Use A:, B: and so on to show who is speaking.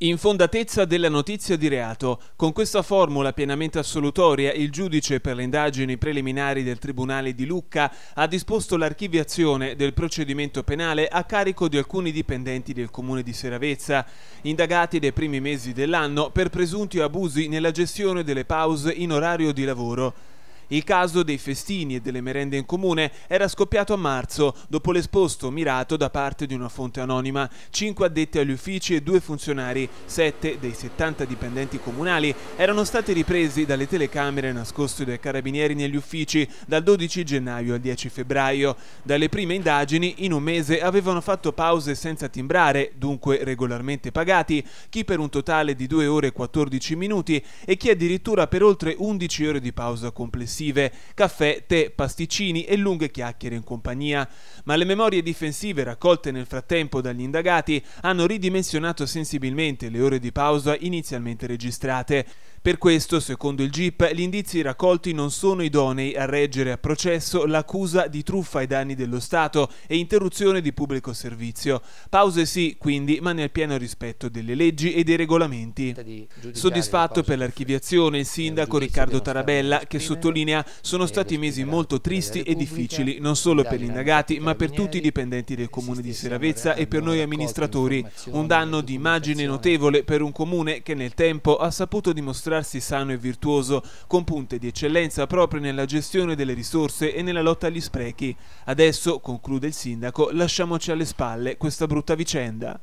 A: Infondatezza della notizia di reato. Con questa formula pienamente assolutoria, il giudice per le indagini preliminari del Tribunale di Lucca ha disposto l'archiviazione del procedimento penale a carico di alcuni dipendenti del comune di Seravezza, indagati dai primi mesi dell'anno per presunti abusi nella gestione delle pause in orario di lavoro. Il caso dei festini e delle merende in comune era scoppiato a marzo, dopo l'esposto mirato da parte di una fonte anonima. Cinque addetti agli uffici e due funzionari, sette dei 70 dipendenti comunali, erano stati ripresi dalle telecamere nascoste dai carabinieri negli uffici dal 12 gennaio al 10 febbraio. Dalle prime indagini, in un mese avevano fatto pause senza timbrare, dunque regolarmente pagati, chi per un totale di 2 ore e 14 minuti e chi addirittura per oltre 11 ore di pausa complessiva difensive, caffè, tè, pasticcini e lunghe chiacchiere in compagnia. Ma le memorie difensive raccolte nel frattempo dagli indagati hanno ridimensionato sensibilmente le ore di pausa inizialmente registrate. Per questo, secondo il GIP, gli indizi raccolti non sono idonei a reggere a processo l'accusa di truffa ai danni dello Stato e interruzione di pubblico servizio. Pause sì, quindi, ma nel pieno rispetto delle leggi e dei regolamenti. Soddisfatto per l'archiviazione il sindaco Riccardo Tarabella che sottolinea linea sono eh, stati mesi molto tristi e difficili, non solo per gli indagati, ma per tutti i dipendenti del comune di Seravezza e per noi amministratori. Un danno di immagine notevole per un comune che nel tempo ha saputo dimostrarsi sano e virtuoso, con punte di eccellenza proprio nella gestione delle risorse e nella lotta agli sprechi. Adesso, conclude il sindaco, lasciamoci alle spalle questa brutta vicenda.